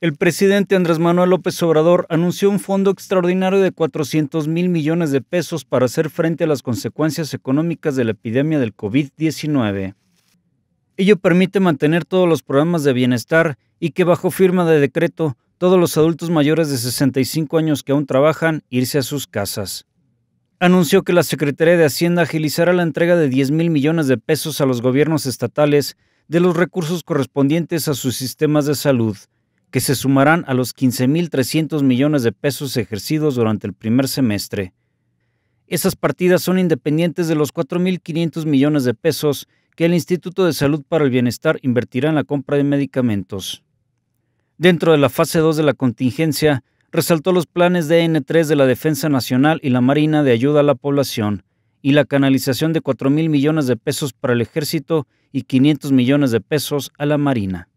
El presidente Andrés Manuel López Obrador anunció un fondo extraordinario de 400 mil millones de pesos para hacer frente a las consecuencias económicas de la epidemia del COVID-19. Ello permite mantener todos los programas de bienestar y que bajo firma de decreto todos los adultos mayores de 65 años que aún trabajan irse a sus casas. Anunció que la Secretaría de Hacienda agilizará la entrega de 10 mil millones de pesos a los gobiernos estatales de los recursos correspondientes a sus sistemas de salud que se sumarán a los 15.300 millones de pesos ejercidos durante el primer semestre. Esas partidas son independientes de los 4.500 millones de pesos que el Instituto de Salud para el Bienestar invertirá en la compra de medicamentos. Dentro de la fase 2 de la contingencia, resaltó los planes de n 3 de la Defensa Nacional y la Marina de ayuda a la población y la canalización de 4.000 millones de pesos para el Ejército y 500 millones de pesos a la Marina.